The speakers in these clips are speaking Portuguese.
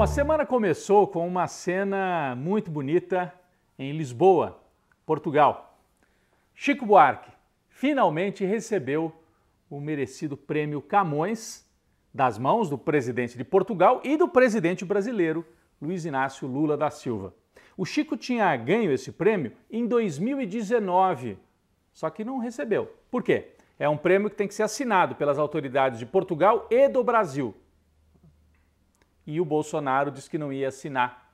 Bom, a semana começou com uma cena muito bonita em Lisboa, Portugal. Chico Buarque finalmente recebeu o merecido prêmio Camões das mãos do presidente de Portugal e do presidente brasileiro, Luiz Inácio Lula da Silva. O Chico tinha ganho esse prêmio em 2019, só que não recebeu. Por quê? É um prêmio que tem que ser assinado pelas autoridades de Portugal e do Brasil e o Bolsonaro disse que não ia assinar,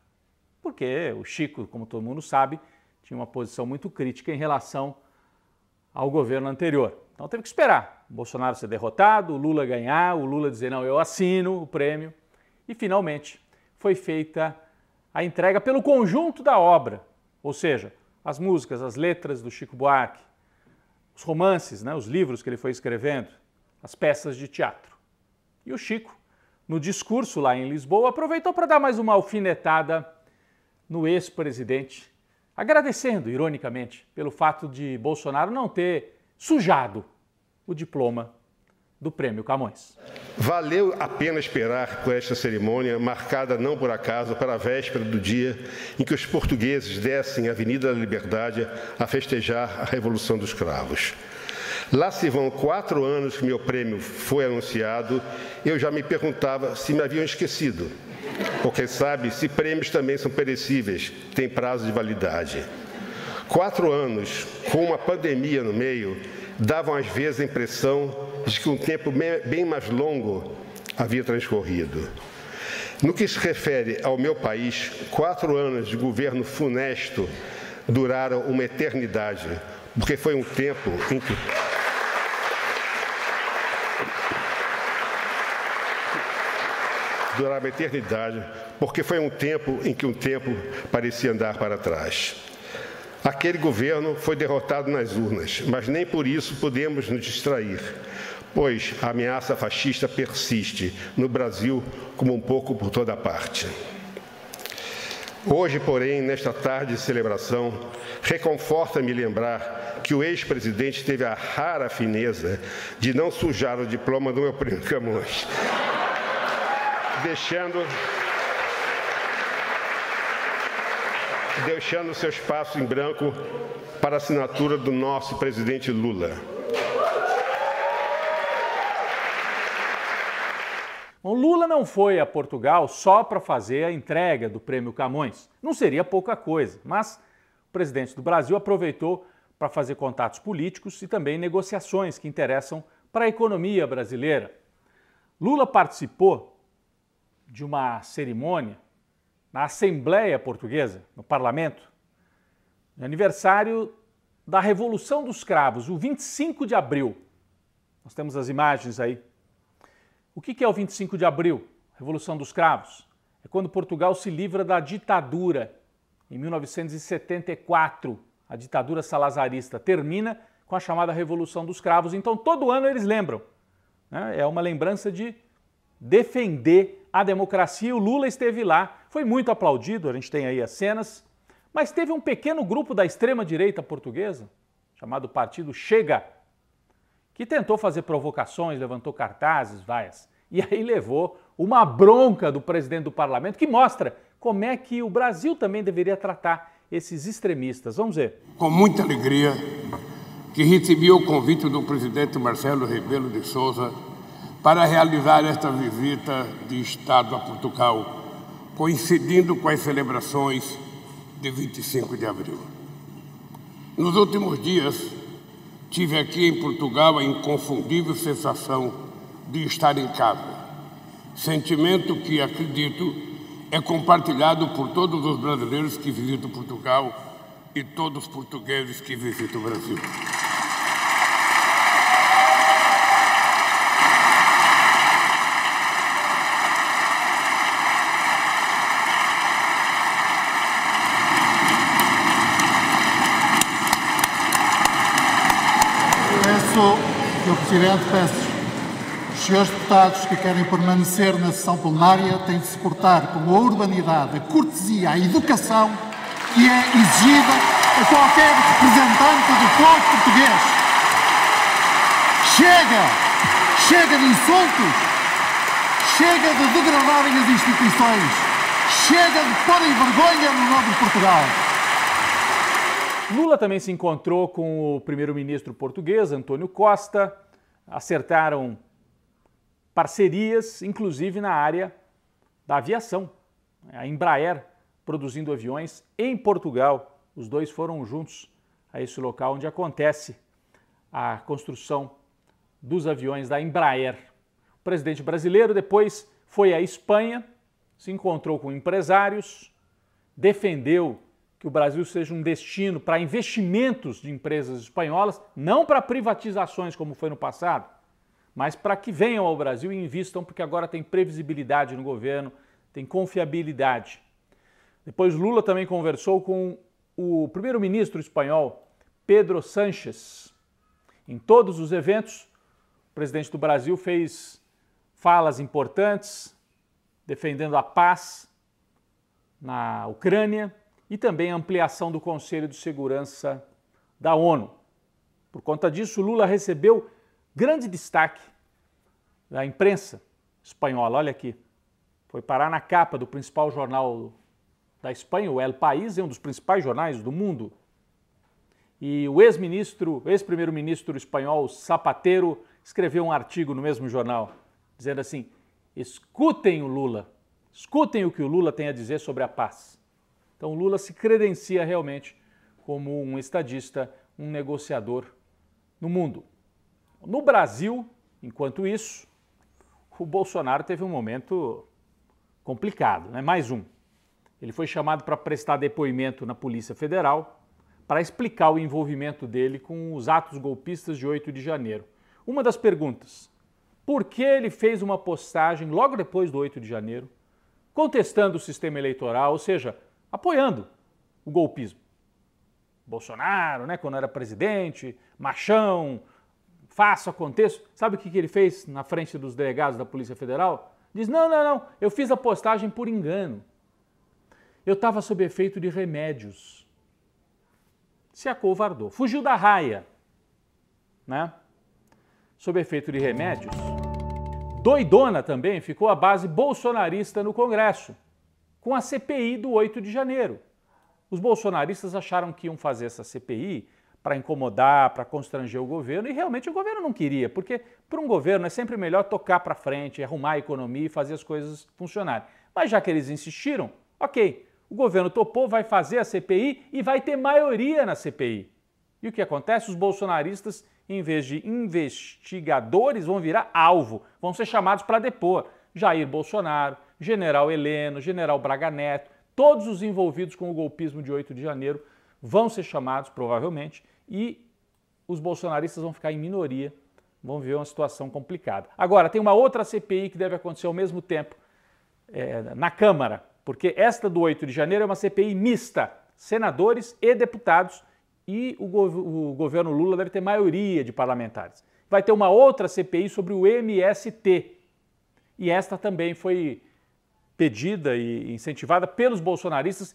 porque o Chico, como todo mundo sabe, tinha uma posição muito crítica em relação ao governo anterior. Então teve que esperar o Bolsonaro ser derrotado, o Lula ganhar, o Lula dizer não, eu assino o prêmio. E finalmente foi feita a entrega pelo conjunto da obra, ou seja, as músicas, as letras do Chico Buarque, os romances, né, os livros que ele foi escrevendo, as peças de teatro. E o Chico no discurso lá em Lisboa, aproveitou para dar mais uma alfinetada no ex-presidente, agradecendo, ironicamente, pelo fato de Bolsonaro não ter sujado o diploma do Prêmio Camões. Valeu a pena esperar por esta cerimônia, marcada não por acaso para a véspera do dia em que os portugueses descem a Avenida da Liberdade a festejar a Revolução dos Cravos. Lá se vão quatro anos que meu prêmio foi anunciado, eu já me perguntava se me haviam esquecido. Porque sabe, se prêmios também são perecíveis, tem prazo de validade. Quatro anos, com uma pandemia no meio, davam às vezes a impressão de que um tempo bem mais longo havia transcorrido. No que se refere ao meu país, quatro anos de governo funesto duraram uma eternidade, porque foi um tempo em que durava uma eternidade, porque foi um tempo em que um tempo parecia andar para trás. Aquele governo foi derrotado nas urnas, mas nem por isso podemos nos distrair, pois a ameaça fascista persiste no Brasil como um pouco por toda parte. Hoje, porém, nesta tarde de celebração, reconforta-me lembrar que o ex-presidente teve a rara fineza de não sujar o diploma do meu primo Camões deixando. Deixando seu espaço em branco para a assinatura do nosso presidente Lula. O Lula não foi a Portugal só para fazer a entrega do Prêmio Camões. Não seria pouca coisa, mas o presidente do Brasil aproveitou para fazer contatos políticos e também negociações que interessam para a economia brasileira. Lula participou de uma cerimônia na Assembleia Portuguesa, no parlamento, no aniversário da Revolução dos Cravos, o 25 de abril. Nós temos as imagens aí. O que é o 25 de abril? Revolução dos Cravos. É quando Portugal se livra da ditadura em 1974. A ditadura salazarista termina com a chamada Revolução dos Cravos. Então, todo ano eles lembram. Né? É uma lembrança de defender a democracia. O Lula esteve lá, foi muito aplaudido, a gente tem aí as cenas, mas teve um pequeno grupo da extrema-direita portuguesa, chamado Partido Chega, que tentou fazer provocações, levantou cartazes, vaias, e aí levou uma bronca do presidente do parlamento, que mostra como é que o Brasil também deveria tratar esses extremistas. Vamos ver. Com muita alegria que recebi o convite do presidente Marcelo Rebelo de Souza para realizar esta visita de Estado a Portugal, coincidindo com as celebrações de 25 de abril. Nos últimos dias, tive aqui em Portugal a inconfundível sensação de estar em casa, sentimento que acredito é compartilhado por todos os brasileiros que visitam Portugal e todos os portugueses que visitam o Brasil. Sr. Presidente, peço os senhores deputados que querem permanecer na sessão plenária têm de se portar com a urbanidade, a cortesia, a educação que é exigida a qualquer representante do povo português. Chega! Chega de insultos! Chega de degradarem as instituições! Chega de pôr em vergonha no nome de Portugal! Lula também se encontrou com o primeiro-ministro português, Antônio Costa. Acertaram parcerias, inclusive na área da aviação. A Embraer produzindo aviões em Portugal. Os dois foram juntos a esse local onde acontece a construção dos aviões da Embraer. O presidente brasileiro depois foi à Espanha, se encontrou com empresários, defendeu que o Brasil seja um destino para investimentos de empresas espanholas, não para privatizações como foi no passado, mas para que venham ao Brasil e invistam, porque agora tem previsibilidade no governo, tem confiabilidade. Depois Lula também conversou com o primeiro-ministro espanhol, Pedro Sánchez. Em todos os eventos, o presidente do Brasil fez falas importantes, defendendo a paz na Ucrânia, e também a ampliação do Conselho de Segurança da ONU. Por conta disso, Lula recebeu grande destaque da imprensa espanhola. Olha aqui, foi parar na capa do principal jornal da Espanha, o El País, é um dos principais jornais do mundo. E o ex-ministro, ex-primeiro-ministro espanhol Zapatero escreveu um artigo no mesmo jornal, dizendo assim: escutem o Lula, escutem o que o Lula tem a dizer sobre a paz. Então Lula se credencia realmente como um estadista, um negociador no mundo. No Brasil, enquanto isso, o Bolsonaro teve um momento complicado, né? Mais um. Ele foi chamado para prestar depoimento na Polícia Federal para explicar o envolvimento dele com os atos golpistas de 8 de janeiro. Uma das perguntas: por que ele fez uma postagem logo depois do 8 de janeiro contestando o sistema eleitoral, ou seja, apoiando o golpismo. Bolsonaro, né, quando era presidente, machão, faça, aconteça. Sabe o que, ele fez na frente dos delegados da Polícia Federal? Diz: não, não, não, eu fiz a postagem por engano. Eu estava sob efeito de remédios. Se acovardou. Fugiu da raia, né? Sob efeito de remédios. Doidona também ficou a base bolsonarista no Congresso com a CPI do 8 de janeiro. Os bolsonaristas acharam que iam fazer essa CPI para incomodar, para constranger o governo, e realmente o governo não queria, porque para um governo é sempre melhor tocar para frente, arrumar a economia e fazer as coisas funcionarem. Mas já que eles insistiram, ok, o governo topou, vai fazer a CPI e vai ter maioria na CPI. E o que acontece? Os bolsonaristas, em vez de investigadores, vão virar alvo, vão ser chamados para depor. Jair Bolsonaro, general Heleno, general Braga Neto, todos os envolvidos com o golpismo de 8 de janeiro vão ser chamados, provavelmente, e os bolsonaristas vão ficar em minoria, vão viver uma situação complicada. Agora, tem uma outra CPI que deve acontecer ao mesmo tempo é, na Câmara, porque esta do 8 de janeiro é uma CPI mista, senadores e deputados, e o, o governo Lula deve ter maioria de parlamentares. Vai ter uma outra CPI sobre o MST, e esta também foi pedida e incentivada pelos bolsonaristas.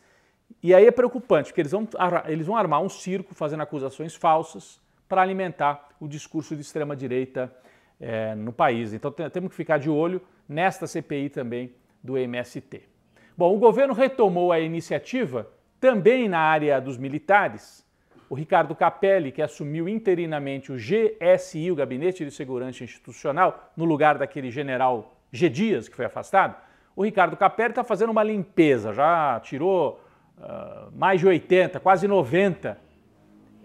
E aí é preocupante, porque eles vão, eles vão armar um circo fazendo acusações falsas para alimentar o discurso de extrema-direita é, no país. Então temos que ficar de olho nesta CPI também do MST. Bom, o governo retomou a iniciativa também na área dos militares. O Ricardo Capelli, que assumiu interinamente o GSI, o Gabinete de Segurança Institucional, no lugar daquele general G. Dias, que foi afastado, o Ricardo Capelli está fazendo uma limpeza, já tirou uh, mais de 80, quase 90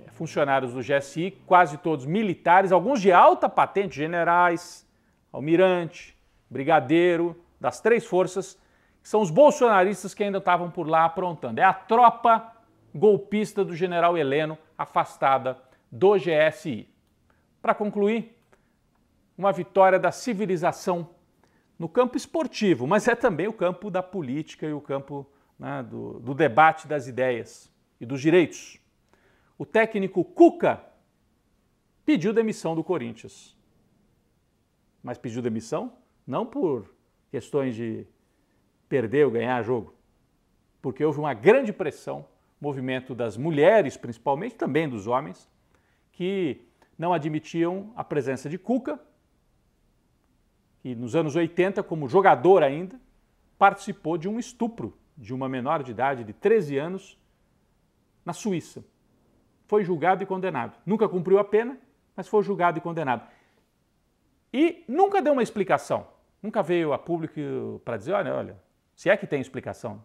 eh, funcionários do GSI, quase todos militares, alguns de alta patente, generais, almirante, brigadeiro, das três forças, que são os bolsonaristas que ainda estavam por lá aprontando. É a tropa golpista do general Heleno afastada do GSI. Para concluir, uma vitória da civilização no campo esportivo, mas é também o campo da política e o campo né, do, do debate das ideias e dos direitos. O técnico Cuca pediu demissão do Corinthians. Mas pediu demissão não por questões de perder ou ganhar jogo, porque houve uma grande pressão, movimento das mulheres principalmente, também dos homens, que não admitiam a presença de Cuca e nos anos 80, como jogador ainda, participou de um estupro de uma menor de idade de 13 anos na Suíça. Foi julgado e condenado. Nunca cumpriu a pena, mas foi julgado e condenado. E nunca deu uma explicação. Nunca veio a público para dizer: olha, olha, se é que tem explicação,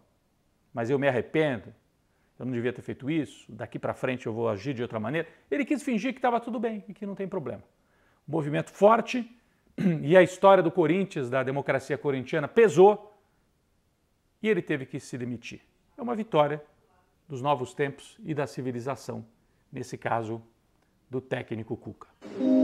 mas eu me arrependo, eu não devia ter feito isso, daqui para frente eu vou agir de outra maneira. Ele quis fingir que estava tudo bem e que não tem problema. Um movimento forte e a história do Corinthians, da democracia corintiana, pesou e ele teve que se demitir. É uma vitória dos novos tempos e da civilização, nesse caso, do técnico Cuca.